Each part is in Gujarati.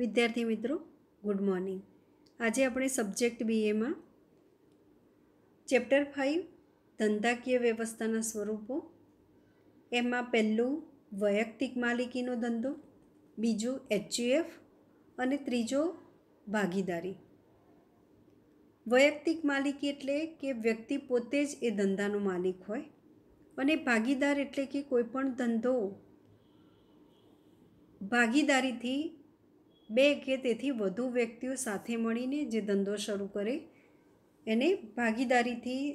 વિદ્યાર્થી મિત્રો ગુડ મોર્નિંગ આજે આપણે સબ્જેક્ટ બીએમાં ચેપ્ટર ફાઇવ ધંધાકીય વ્યવસ્થાના સ્વરૂપો એમાં પહેલું વૈયક્તિક માલિકીનો ધંધો બીજું એચયુએફ અને ત્રીજો ભાગીદારી વૈયક્તિક માલિકી એટલે કે વ્યક્તિ પોતે જ એ ધંધાનો માલિક હોય અને ભાગીદાર એટલે કે કોઈપણ ધંધો ભાગીદારીથી બે કે તેથી વધુ વ્યક્તિઓ સાથે મળીને જે ધંધો શરૂ કરે એને ભાગીદારીથી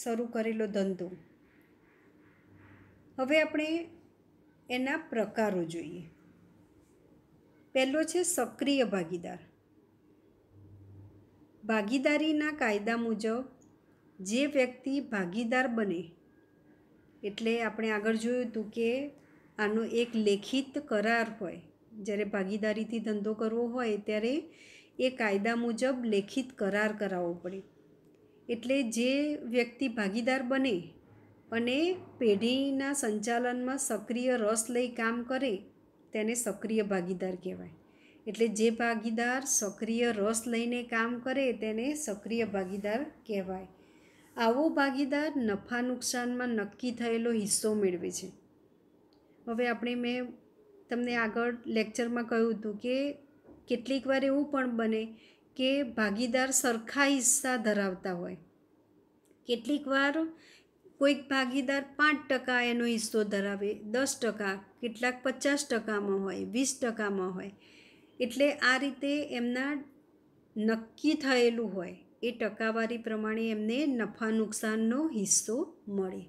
શરૂ કરેલો ધંધો હવે આપણે એના પ્રકારો જોઈએ પહેલો છે સક્રિય ભાગીદાર ભાગીદારીના કાયદા મુજબ જે વ્યક્તિ ભાગીદાર બને એટલે આપણે આગળ જોયું હતું કે આનો એક લેખિત કરાર હોય જ્યારે ભાગીદારીથી ધંધો કરવો હોય ત્યારે એ કાયદા મુજબ લેખિત કરાર કરાવવો પડે એટલે જે વ્યક્તિ ભાગીદાર બને અને પેઢીના સંચાલનમાં સક્રિય રસ લઈ કામ કરે તેને સક્રિય ભાગીદાર કહેવાય એટલે જે ભાગીદાર સક્રિય રસ લઈને કામ કરે તેને સક્રિય ભાગીદાર કહેવાય આવો ભાગીદાર નફા નુકસાનમાં નક્કી થયેલો હિસ્સો મેળવે છે હવે આપણે મેં તમને આગળ લેક્ચરમાં કહ્યું હતું કે કેટલીક વાર એવું પણ બને કે ભાગીદાર સરખા હિસ્સા ધરાવતા હોય કેટલીક વાર કોઈક ભાગીદાર પાંચ ટકા એનો હિસ્સો ધરાવે દસ ટકા કેટલાક પચાસ ટકામાં હોય વીસ ટકામાં હોય એટલે આ રીતે એમના નક્કી થયેલું હોય એ ટકાવારી પ્રમાણે એમને નફા નુકસાનનો હિસ્સો મળે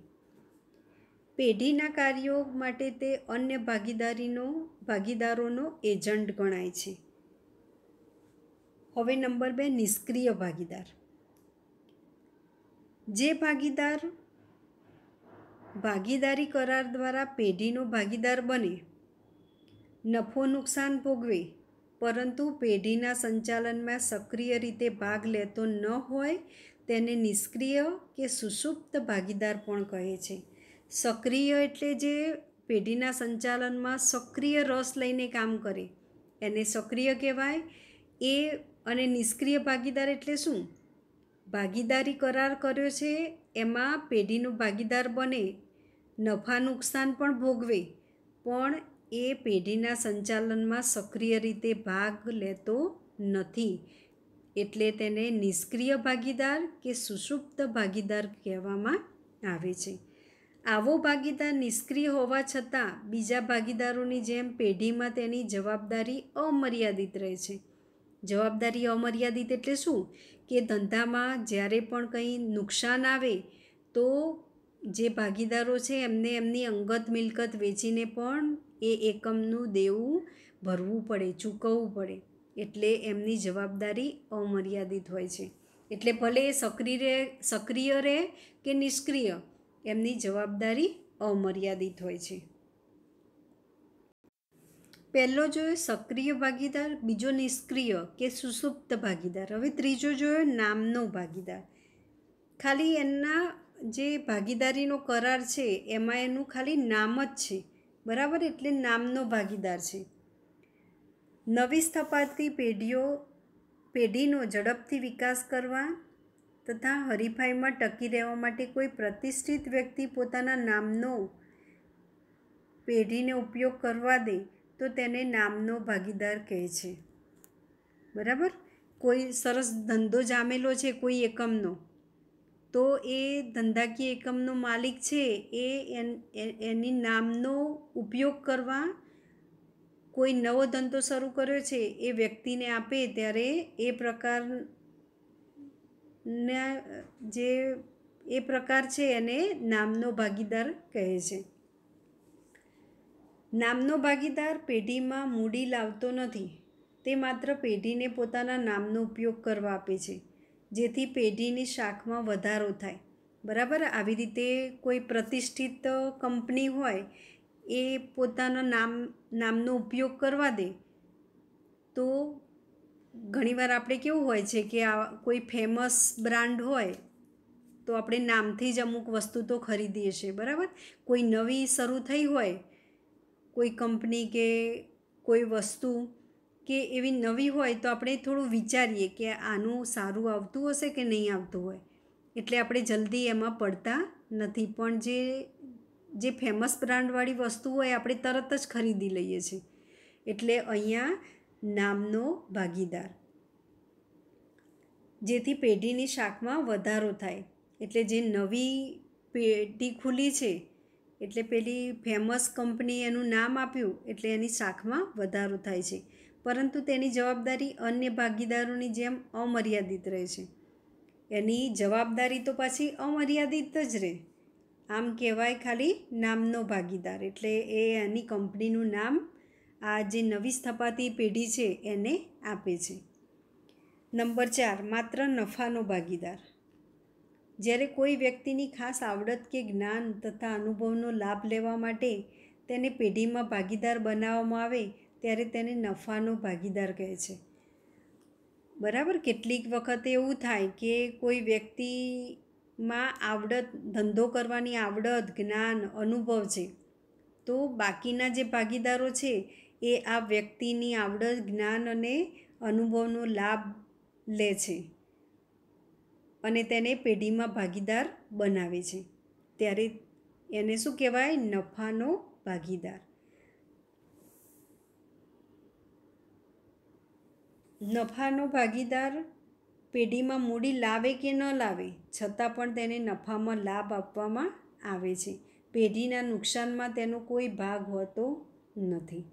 પેઢીના કાર્યો માટે તે અન્ય ભાગીદારીનો ભાગીદારોનો એજન્ટ ગણાય છે હવે નંબર બે નિષ્ક્રિય ભાગીદાર જે ભાગીદાર ભાગીદારી કરાર દ્વારા પેઢીનો ભાગીદાર બને નફો નુકસાન ભોગવે પરંતુ પેઢીના સંચાલનમાં સક્રિય રીતે ભાગ લેતો ન હોય તેને નિષ્ક્રિય કે સુષુપ્ત ભાગીદાર પણ કહે છે સક્રિય એટલે જે પેઢીના સંચાલનમાં સક્રિય રસ લઈને કામ કરે એને સક્રિય કહેવાય એ અને નિષ્ક્રિય ભાગીદાર એટલે શું ભાગીદારી કરાર કર્યો છે એમાં પેઢીનું ભાગીદાર બને નફા નુકસાન પણ ભોગવે પણ એ પેઢીના સંચાલનમાં સક્રિય રીતે ભાગ લેતો નથી એટલે તેને નિષ્ક્રિય ભાગીદાર કે સુષુપ્ત ભાગીદાર કહેવામાં આવે છે આવો ભાગીદાર નિષ્ક્રિય હોવા છતાં બીજા ભાગીદારોની જેમ પેઢીમાં તેની જવાબદારી અમર્યાદિત રહે છે જવાબદારી અમર્યાદિત એટલે શું કે ધંધામાં જ્યારે પણ કંઈ નુકસાન આવે તો જે ભાગીદારો છે એમને એમની અંગત મિલકત વેચીને પણ એ એકમનું દેવું ભરવું પડે ચૂકવવું પડે એટલે એમની જવાબદારી અમર્યાદિત હોય છે એટલે ભલે એ સક્રિય સક્રિય રહે કે નિષ્ક્રિય એમની જવાબદારી અમર્યાદિત હોય છે પહેલો જોયો સક્રિય ભાગીદાર બીજો નિષ્ક્રિય કે સુસુપ્ત ભાગીદાર હવે ત્રીજો જોયો નામનો ભાગીદાર ખાલી એના જે ભાગીદારીનો કરાર છે એમાં એનું ખાલી નામ જ છે બરાબર એટલે નામનો ભાગીદાર છે નવી સ્થપાતી પેઢીઓ પેઢીનો ઝડપથી વિકાસ કરવા તથા હરીફાઈમાં ટકી રહેવા માટે કોઈ પ્રતિષ્ઠિત વ્યક્તિ પોતાના નામનો પેઢીને ઉપયોગ કરવા દે તો તેને નામનો ભાગીદાર કહે છે બરાબર કોઈ સરસ ધંધો જામેલો છે કોઈ એકમનો તો એ ધંધાકીય એકમનો માલિક છે એ એની નામનો ઉપયોગ કરવા કોઈ નવો ધંધો શરૂ કર્યો છે એ વ્યક્તિને આપે ત્યારે એ પ્રકાર ના જે એ પ્રકાર છે એને નામનો ભાગીદાર કહે છે નામનો ભાગીદાર પેઢીમાં મૂડી લાવતો નથી તે માત્ર પેઢીને પોતાના નામનો ઉપયોગ કરવા આપે છે જેથી પેઢીની શાખમાં વધારો થાય બરાબર આવી રીતે કોઈ પ્રતિષ્ઠિત કંપની હોય એ પોતાના નામ નામનો ઉપયોગ કરવા દે તો ઘણીવાર આપણે કેવું હોય છે કે આ કોઈ ફેમસ બ્રાન્ડ હોય તો આપણે નામથી જ અમુક વસ્તુ તો ખરીદીએ છીએ બરાબર કોઈ નવી શરૂ થઈ હોય કોઈ કંપની કે કોઈ વસ્તુ કે એવી નવી હોય તો આપણે થોડું વિચારીએ કે આનું સારું આવતું હશે કે નહીં આવતું હોય એટલે આપણે જલ્દી એમાં પડતા નથી પણ જે જે ફેમસ બ્રાન્ડવાળી વસ્તુ હોય આપણે તરત જ ખરીદી લઈએ છીએ એટલે અહીંયા નામનો ભાગીદાર જેથી પેઢીની શાખમાં વધારો થાય એટલે જે નવી પેઢી ખુલી છે એટલે પેલી ફેમસ કંપની એનું નામ આપ્યું એટલે એની શાખમાં વધારો થાય છે પરંતુ તેની જવાબદારી અન્ય ભાગીદારોની જેમ અમર્યાદિત રહે છે એની જવાબદારી તો પાછી અમર્યાદિત જ રહે આમ કહેવાય ખાલી નામનો ભાગીદાર એટલે એ એની કંપનીનું નામ આ જે નવી સ્થપાતી પેઢી છે એને આપે છે નંબર ચાર માત્ર નફાનો ભાગીદાર જ્યારે કોઈ વ્યક્તિની ખાસ આવડત કે જ્ઞાન તથા અનુભવનો લાભ લેવા માટે તેને પેઢીમાં ભાગીદાર બનાવવામાં આવે ત્યારે તેને નફાનો ભાગીદાર કહે છે બરાબર કેટલીક વખત એવું થાય કે કોઈ વ્યક્તિમાં આવડત ધંધો કરવાની આવડત જ્ઞાન અનુભવ છે તો બાકીના જે ભાગીદારો છે એ આ વ્યક્તિની આવડત જ્ઞાન અને અનુભવનો લાભ લે છે અને તેને પેઢીમાં ભાગીદાર બનાવે છે ત્યારે એને શું કહેવાય નફાનો ભાગીદાર નફાનો ભાગીદાર પેઢીમાં મૂડી લાવે કે ન લાવે છતાં પણ તેને નફામાં લાભ આપવામાં આવે છે પેઢીના નુકસાનમાં તેનો કોઈ ભાગ હોતો નથી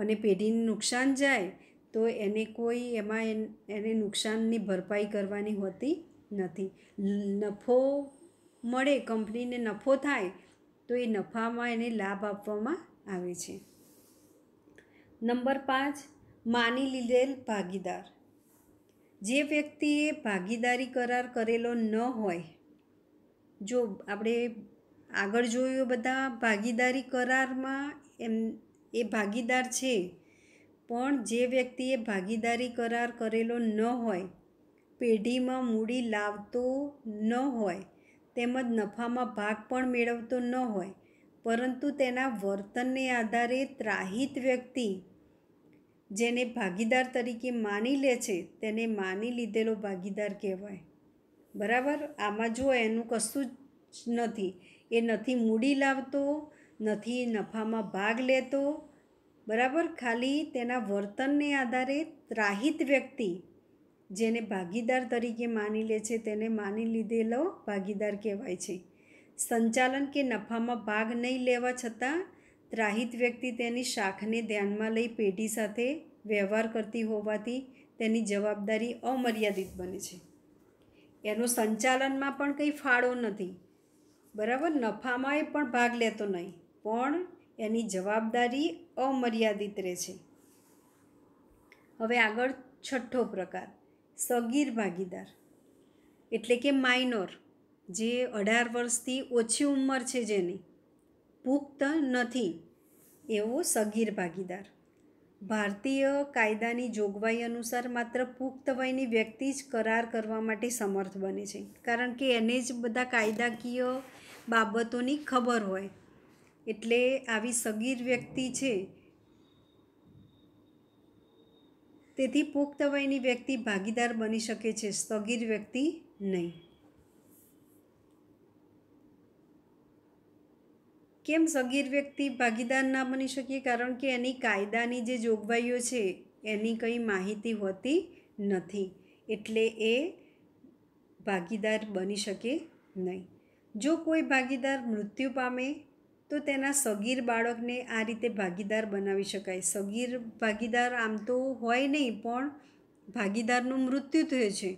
અને પેઢીને નુકસાન જાય તો એને કોઈ એમાં એને નુકસાનની ભરપાઈ કરવાની હોતી નથી નફો મળે કંપનીને નફો થાય તો એ નફામાં એને લાભ આપવામાં આવે છે નંબર પાંચ માની લીધેલ ભાગીદાર જે વ્યક્તિએ ભાગીદારી કરાર કરેલો ન હોય જો આપણે આગળ જોયું બધા ભાગીદારી કરારમાં એમ એ ભાગીદાર છે પણ જે વ્યક્તિએ ભાગીદારી કરાર કરેલો ન હોય પેઢીમાં મૂડી લાવતો ન હોય તેમજ નફામાં ભાગ પણ મેળવતો ન હોય પરંતુ તેના વર્તનને આધારે ત્રાહિત વ્યક્તિ જેને ભાગીદાર તરીકે માની લે છે તેને માની લીધેલો ભાગીદાર કહેવાય બરાબર આમાં જો એનું કશું જ નથી એ નથી મૂડી લાવતો નથી નફામાં ભાગ લેતો બરાબર ખાલી તેના વર્તનને આધારે ત્રાહિત વ્યક્તિ જેને ભાગીદાર તરીકે માની લે છે તેને માની લીધેલો ભાગીદાર કહેવાય છે સંચાલન કે નફામાં ભાગ નહીં લેવા છતાં ત્રાહિત વ્યક્તિ તેની શાખને ધ્યાનમાં લઈ પેઢી સાથે વ્યવહાર કરતી હોવાથી તેની જવાબદારી અમર્યાદિત બને છે એનો સંચાલનમાં પણ કંઈ ફાળો નથી બરાબર નફામાં એ પણ ભાગ લેતો નહીં પણ એની જવાબદારી અમર્યાદિત રહે છે હવે આગળ છઠ્ઠો પ્રકાર સગીર ભાગીદાર એટલે કે માઇનોર જે અઢાર વર્ષથી ઓછી ઉંમર છે જેની પુખ્ત નથી એવો સગીર ભાગીદાર ભારતીય કાયદાની જોગવાઈ અનુસાર માત્ર પુખ્ત વયની વ્યક્તિ જ કરાર કરવા માટે સમર્થ બને છે કારણ કે એને જ બધા કાયદાકીય બાબતોની ખબર હોય એટલે આવી સગીર વ્યક્તિ છે તેથી પુખ્ત વયની વ્યક્તિ ભાગીદાર બની શકે છે સગીર વ્યક્તિ નહીં કેમ સગીર વ્યક્તિ ભાગીદાર ના બની શકીએ કારણ કે એની કાયદાની જે જોગવાઈઓ છે એની કંઈ માહિતી હોતી નથી એટલે એ ભાગીદાર બની શકે નહીં જો કોઈ ભાગીદાર મૃત્યુ પામે તો તેના સગીર બાળકને આ રીતે ભાગીદાર બનાવી શકાય સગીર ભાગીદાર આમ તો હોય નહીં પણ ભાગીદારનું મૃત્યુ થયું છે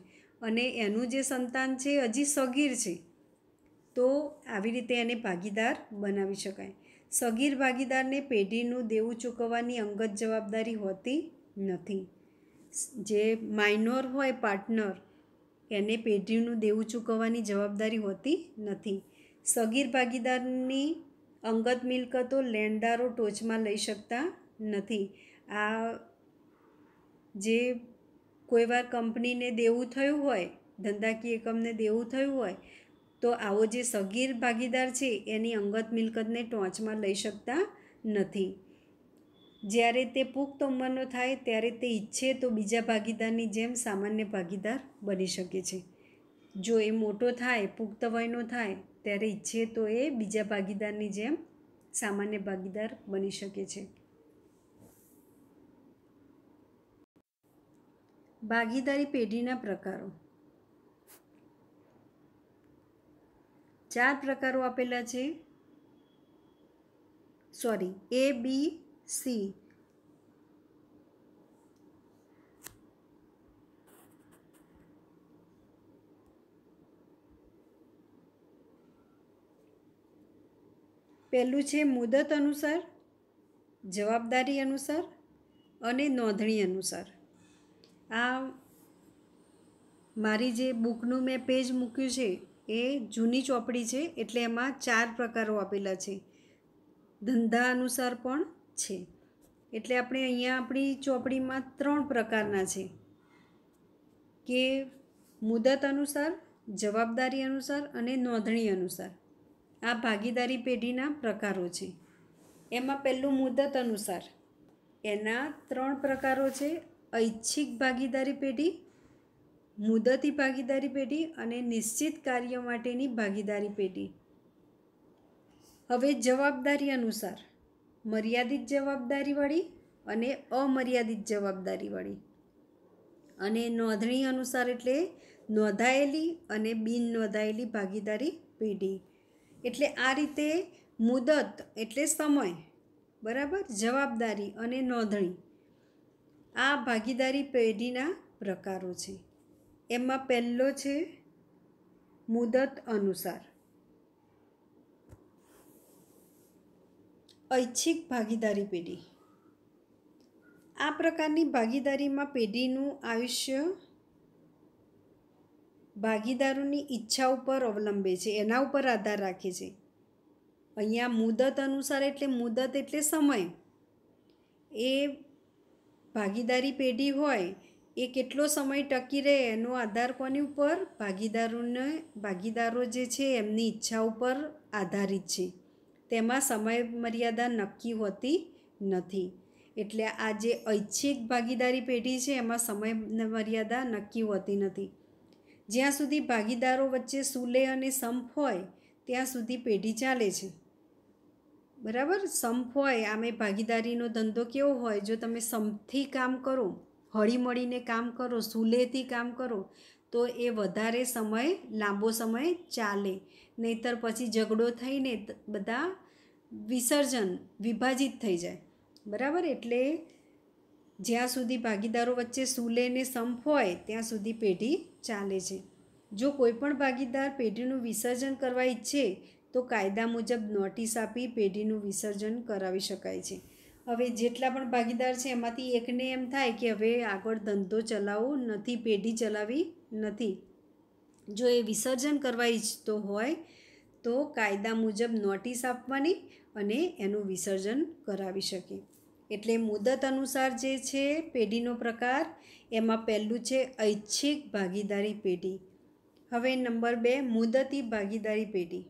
અને એનું જે સંતાન છે હજી સગીર છે તો આવી રીતે એને ભાગીદાર બનાવી શકાય સગીર ભાગીદારને પેઢીનું દેવું ચૂકવવાની અંગત જવાબદારી હોતી નથી જે માઇનોર હોય પાર્ટનર એને પેઢીનું દેવું ચૂકવવાની જવાબદારી હોતી નથી સગીર ભાગીદારની અંગત મિલકતો લેણદારો ટોચમાં લઈ શકતા નથી આ જે કોઈવાર કંપનીને દેવું થયું હોય ધંધાકીય એકમને દેવું થયું હોય તો આવો જે સગીર ભાગીદાર છે એની અંગત મિલકતને ટોચમાં લઈ શકતા નથી જ્યારે તે પુખ્ત ઉંમરનો થાય ત્યારે તે ઈચ્છે તો બીજા ભાગીદારની જેમ સામાન્ય ભાગીદાર બની શકે છે જો એ મોટો થાય પુખ્ત વયનો થાય ત્યારે ઈચ્છે તો એ બીજા ભાગીદારની જેમ સામાન્ય ભાગીદાર બની શકે છે ભાગીદારી પેઢીના પ્રકારો ચાર પ્રકારો આપેલા છે સોરી એ બી સી પહેલું છે મુદત અનુસાર જવાબદારી અનુસાર અને નોંધણી અનુસાર આ મારી જે બુકનું મેં પેજ મૂક્યું છે એ જૂની ચોપડી છે એટલે એમાં ચાર પ્રકારો આપેલા છે ધંધા અનુસાર પણ છે એટલે આપણે અહીંયા આપણી ચોપડીમાં ત્રણ પ્રકારના છે કે મુદત અનુસાર જવાબદારી અનુસાર અને નોંધણી અનુસાર આ ભાગીદારી પેઢીના પ્રકારો છે એમાં પહેલું મુદત અનુસાર એના ત્રણ પ્રકારો છે ઐચ્છિક ભાગીદારી પેઢી મુદતી ભાગીદારી પેઢી અને નિશ્ચિત કાર્ય માટેની ભાગીદારી પેઢી હવે જવાબદારી અનુસાર મર્યાદિત જવાબદારીવાળી અને અમર્યાદિત જવાબદારીવાળી અને નોંધણી અનુસાર એટલે નોંધાયેલી અને બિન નોંધાયેલી ભાગીદારી પેઢી એટલે આ રીતે મુદત એટલે સમય બરાબર જવાબદારી અને નોંધણી આ ભાગીદારી પેઢીના પ્રકારો છે એમાં પહેલો છે મુદત અનુસાર ઐચ્છિક ભાગીદારી પેઢી આ પ્રકારની ભાગીદારીમાં પેઢીનું આયુષ્ય ભાગીદારોની ઈચ્છા ઉપર અવલંબે છે એના ઉપર આધાર રાખે છે અહીંયા મુદત અનુસાર એટલે મુદત એટલે સમય એ ભાગીદારી પેઢી હોય એ કેટલો સમય ટકી રહે એનો આધાર કોની ઉપર ભાગીદારોને ભાગીદારો જે છે એમની ઈચ્છા ઉપર આધારિત છે તેમાં સમય મર્યાદા નક્કી હોતી નથી એટલે આ જે ઐચ્છિક ભાગીદારી પેઢી છે એમાં સમય મર્યાદા નક્કી હોતી નથી જ્યાં સુધી ભાગીદારો વચ્ચે સુલે અને સંપ હોય ત્યાં સુધી પેઢી ચાલે છે બરાબર સંપ હોય આમે ભાગીદારીનો ધંધો કેવો હોય જો તમે સંપથી કામ કરો હળીમળીને કામ કરો સુલેથી કામ કરો તો એ વધારે સમય લાંબો સમય ચાલે નહીતર પછી ઝઘડો થઈને બધા વિસર્જન વિભાજિત થઈ જાય બરાબર એટલે જ્યાં સુધી ભાગીદારો વચ્ચે સૂલે ને સંપ હોય ત્યાં સુધી પેઢી ચાલે છે જો કોઈપણ ભાગીદાર પેઢીનું વિસર્જન કરવા ઈચ્છે તો કાયદા મુજબ નોટિસ આપી પેઢીનું વિસર્જન કરાવી શકાય છે હવે જેટલા પણ ભાગીદાર છે એમાંથી એકને એમ થાય કે હવે આગળ ધંધો ચલાવવો નથી પેઢી ચલાવી નથી જો એ વિસર્જન કરવા ઈચ્છતો હોય તો કાયદા મુજબ નોટિસ આપવાની અને એનું વિસર્જન કરાવી શકે એટલે મુદત અનુસાર જે છે પેઢીનો પ્રકાર એમાં પહેલું છે ઐચ્છિક ભાગીદારી પેઢી હવે નંબર બે મુદતી ભાગીદારી પેઢી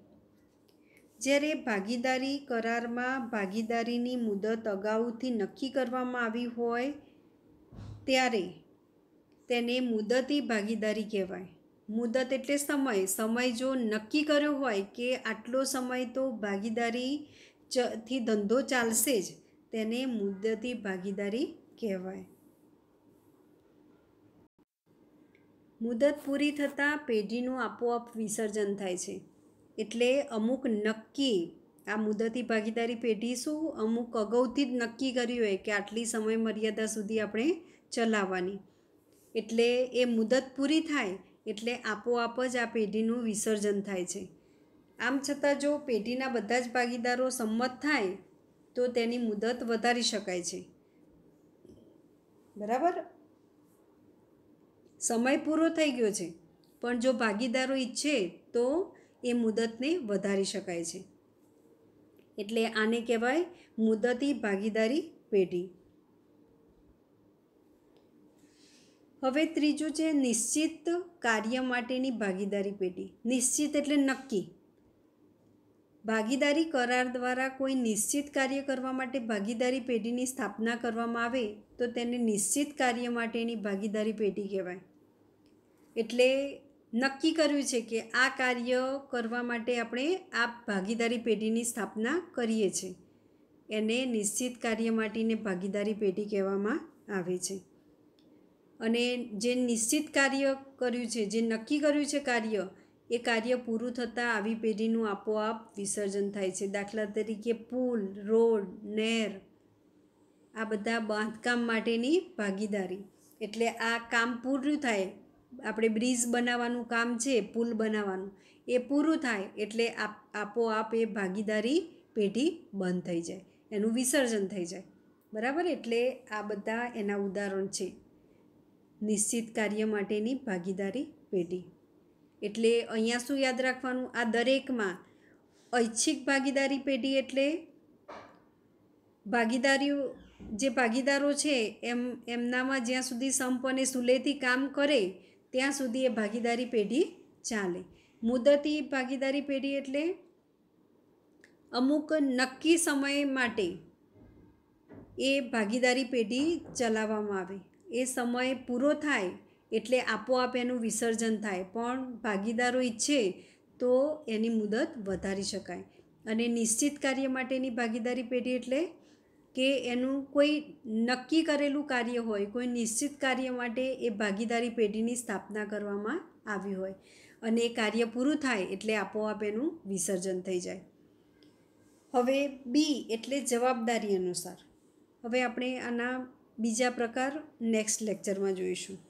જ્યારે ભાગીદારી કરારમાં ભાગીદારીની મુદત અગાઉથી નક્કી કરવામાં આવી હોય ત્યારે તેને મુદતી ભાગીદારી કહેવાય મુદત એટલે સમય સમય જો નક્કી કર્યો હોય કે આટલો સમય તો ભાગીદારી થી ધંધો ચાલશે જ તેને મુદ્દતી ભાગીદારી કહેવાય મુદત પૂરી થતાં પેઢીનું આપોઆપ વિસર્જન થાય છે એટલે અમુક નક્કી આ મુદતી ભાગીદારી પેઢી શું અમુક અગાઉથી જ નક્કી કર્યું હોય કે આટલી સમય મર્યાદા સુધી આપણે ચલાવવાની એટલે એ મુદત પૂરી થાય એટલે આપોઆપ જ આ પેઢીનું વિસર્જન થાય છે આમ છતાં જો પેઢીના બધા જ ભાગીદારો સંમત થાય તો તેની મુદત વધારી શકાય છે બરાબર સમય પૂરો થઈ ગયો છે પણ જો ભાગીદારો ઈચ્છે તો એ મુદતને વધારી શકાય છે એટલે આને કહેવાય મુદતી ભાગીદારી પેઢી હવે ત્રીજું છે નિશ્ચિત કાર્ય માટેની ભાગીદારી પેઢી નિશ્ચિત એટલે નક્કી ભાગીદારી કરાર દ્વારા કોઈ નિશ્ચિત કાર્ય કરવા માટે ભાગીદારી પેઢીની સ્થાપના કરવામાં આવે તો તેને નિશ્ચિત કાર્ય માટેની ભાગીદારી પેઢી કહેવાય એટલે નક્કી કર્યું છે કે આ કાર્ય કરવા માટે આપણે આ ભાગીદારી પેઢીની સ્થાપના કરીએ છીએ એને નિશ્ચિત કાર્ય માટેને ભાગીદારી પેઢી કહેવામાં આવે છે અને જે નિશ્ચિત કાર્ય કર્યું છે જે નક્કી કર્યું છે કાર્ય એ કાર્ય પૂરું થતાં આવી પેઢીનું આપોઆપ વિસર્જન થાય છે દાખલા તરીકે પુલ રોડ નહેર આ બધા બાંધકામ માટેની ભાગીદારી એટલે આ કામ પૂરું થાય આપણે બ્રિજ બનાવવાનું કામ છે પુલ બનાવવાનું એ પૂરું થાય એટલે આપોઆપ એ ભાગીદારી પેઢી બંધ થઈ જાય એનું વિસર્જન થઈ જાય બરાબર એટલે આ બધા એના ઉદાહરણ છે નિશ્ચિત કાર્ય માટેની ભાગીદારી પેઢી એટલે અહીંયા શું યાદ રાખવાનું આ દરેકમાં ઐચ્છિક ભાગીદારી પેઢી એટલે ભાગીદારીઓ જે ભાગીદારો છે એમ એમનામાં જ્યાં સુધી સંપ અને સુલેથી કામ કરે ત્યાં સુધી એ ભાગીદારી પેઢી ચાલે મુદતી ભાગીદારી પેઢી એટલે અમુક નક્કી સમય માટે એ ભાગીદારી પેઢી ચલાવવામાં આવે એ સમય પૂરો થાય એટલે આપોઆપ એનું વિસર્જન થાય પણ ભાગીદારો ઈચ્છે તો એની મુદત વધારી શકાય અને નિશ્ચિત કાર્ય માટેની ભાગીદારી પેઢી એટલે કે એનું કોઈ નક્કી કરેલું કાર્ય હોય કોઈ નિશ્ચિત કાર્ય માટે એ ભાગીદારી પેઢીની સ્થાપના કરવામાં આવી હોય અને એ કાર્ય પૂરું થાય એટલે આપોઆપ એનું વિસર્જન થઈ જાય હવે બી એટલે જવાબદારી અનુસાર હવે આપણે આના બીજા પ્રકાર નેક્સ્ટ લેક્ચરમાં જોઈશું